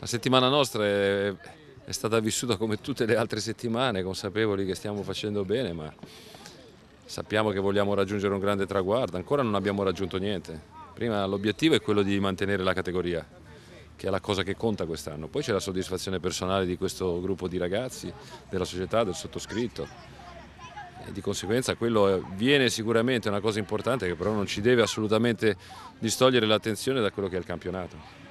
La settimana nostra è, è, stata vissuta come tutte le altre settimane, consapevoli che stiamo facendo bene, ma sappiamo che vogliamo raggiungere un grande traguardo, ancora non abbiamo raggiunto niente. Prima l'obiettivo è quello di mantenere la categoria, che è la cosa che conta quest'anno. Poi c'è la soddisfazione personale di questo gruppo di ragazzi, della società, del sottoscritto. E di conseguenza quello viene sicuramente una cosa importante che però non ci deve assolutamente distogliere l'attenzione da quello che è il campionato.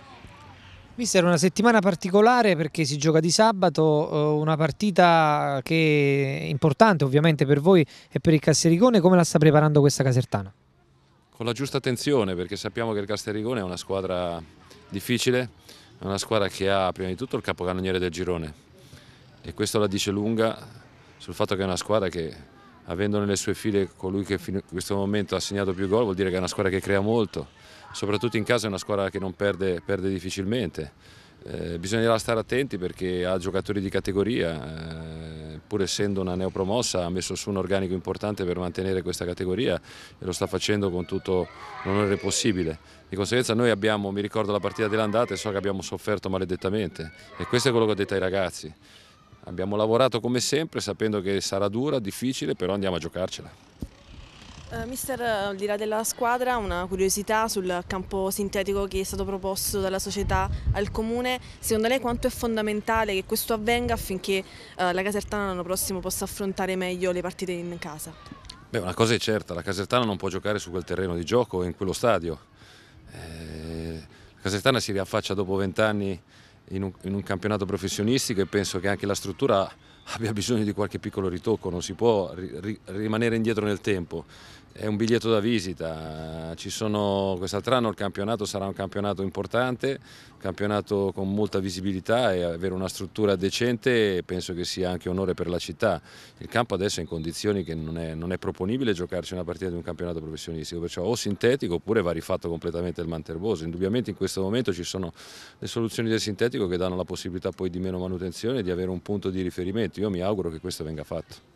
Mister, una settimana particolare perché si gioca di sabato, eh, una partita che è importante ovviamente per voi e per il Castellicone, come la sta preparando questa Casertana? Con la giusta attenzione perché sappiamo che il Castellicone è una squadra difficile, è una squadra che ha prima di tutto il capocannoniere del girone e questo la dice lunga sul fatto che è una squadra che avendo nelle sue file colui che fino a questo momento ha segnato più gol vuol dire che è una squadra che crea molto, soprattutto in casa è una squadra che non perde, perde difficilmente. Eh, bisognerà stare attenti perché ha giocatori di categoria, eh, pur essendo una neopromossa ha messo su un organico importante per mantenere questa categoria e lo sta facendo con tutto l'onore possibile. Di conseguenza noi abbiamo, mi ricordo la partita dell'andata e so che abbiamo sofferto maledettamente e questo è quello che ho detto ai ragazzi. Abbiamo lavorato come sempre sapendo che sarà dura, difficile, però andiamo a giocarcela. Eh, mister, al di là della squadra, una curiosità sul campo sintetico che è stato proposto dalla società al comune. Secondo lei quanto è fondamentale che questo avvenga affinché eh, la Casertana l'anno prossimo possa affrontare meglio le partite in casa? Beh, una cosa è certa, la Casertana non può giocare su quel terreno di gioco e in quello stadio. Eh, la Casertana si riaffaccia dopo vent'anni in un, in un campionato professionistico e penso che anche la struttura abbia bisogno di qualche piccolo ritocco, non si può ri, rimanere indietro nel tempo è un biglietto da visita, quest'altro anno il campionato sarà un campionato importante, un campionato con molta visibilità e avere una struttura decente penso che sia anche onore per la città. Il campo adesso è in condizioni che non è, non è proponibile giocarci una partita di un campionato professionistico, perciò o sintetico oppure va rifatto completamente il manterboso. Indubbiamente in questo momento ci sono le soluzioni del sintetico che danno la possibilità poi di meno manutenzione e di avere un punto di riferimento. Io mi auguro che questo venga fatto.